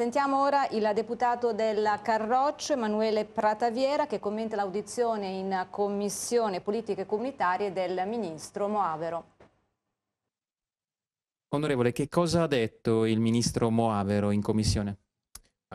Sentiamo ora il deputato della Carroccio, Emanuele Prataviera, che commenta l'audizione in Commissione Politiche Comunitarie del Ministro Moavero. Onorevole, che cosa ha detto il Ministro Moavero in Commissione?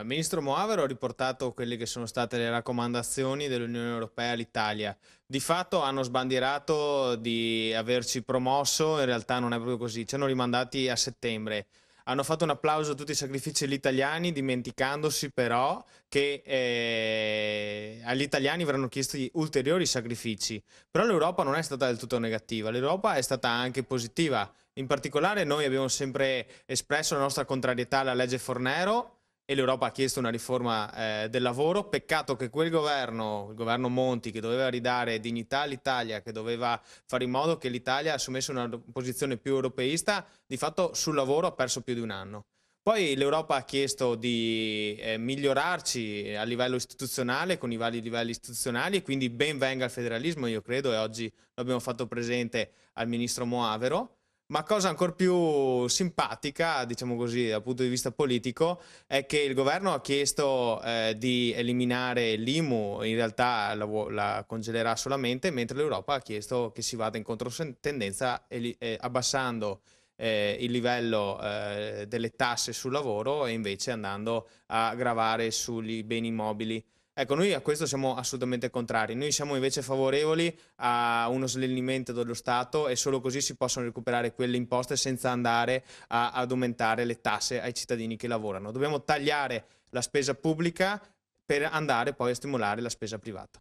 Il ministro Moavero ha riportato quelle che sono state le raccomandazioni dell'Unione Europea all'Italia. Di fatto hanno sbandierato di averci promosso, in realtà non è proprio così, ci hanno rimandati a settembre hanno fatto un applauso a tutti i sacrifici degli italiani, dimenticandosi però che eh, agli italiani verranno chiesti ulteriori sacrifici. Però l'Europa non è stata del tutto negativa, l'Europa è stata anche positiva. In particolare noi abbiamo sempre espresso la nostra contrarietà alla legge Fornero, e l'Europa ha chiesto una riforma eh, del lavoro. Peccato che quel governo, il governo Monti, che doveva ridare dignità all'Italia, che doveva fare in modo che l'Italia assumesse una posizione più europeista, di fatto sul lavoro ha perso più di un anno. Poi l'Europa ha chiesto di eh, migliorarci a livello istituzionale, con i vari livelli istituzionali, e quindi ben venga il federalismo, io credo, e oggi l'abbiamo fatto presente al ministro Moavero. Ma cosa ancora più simpatica, diciamo così, dal punto di vista politico, è che il governo ha chiesto eh, di eliminare l'IMU, in realtà la, la, congelerà solamente, mentre l'Europa ha chiesto che si vada in controtendenza eh, abbassando eh, il livello eh, delle tasse sul lavoro e invece andando a gravare sugli beni immobili. Ecco, noi a questo siamo assolutamente contrari, noi siamo invece favorevoli a uno snellimento dello Stato e solo così si possono recuperare quelle imposte senza andare a, ad aumentare le tasse ai cittadini che lavorano. Dobbiamo tagliare la spesa pubblica per andare poi a stimolare la spesa privata.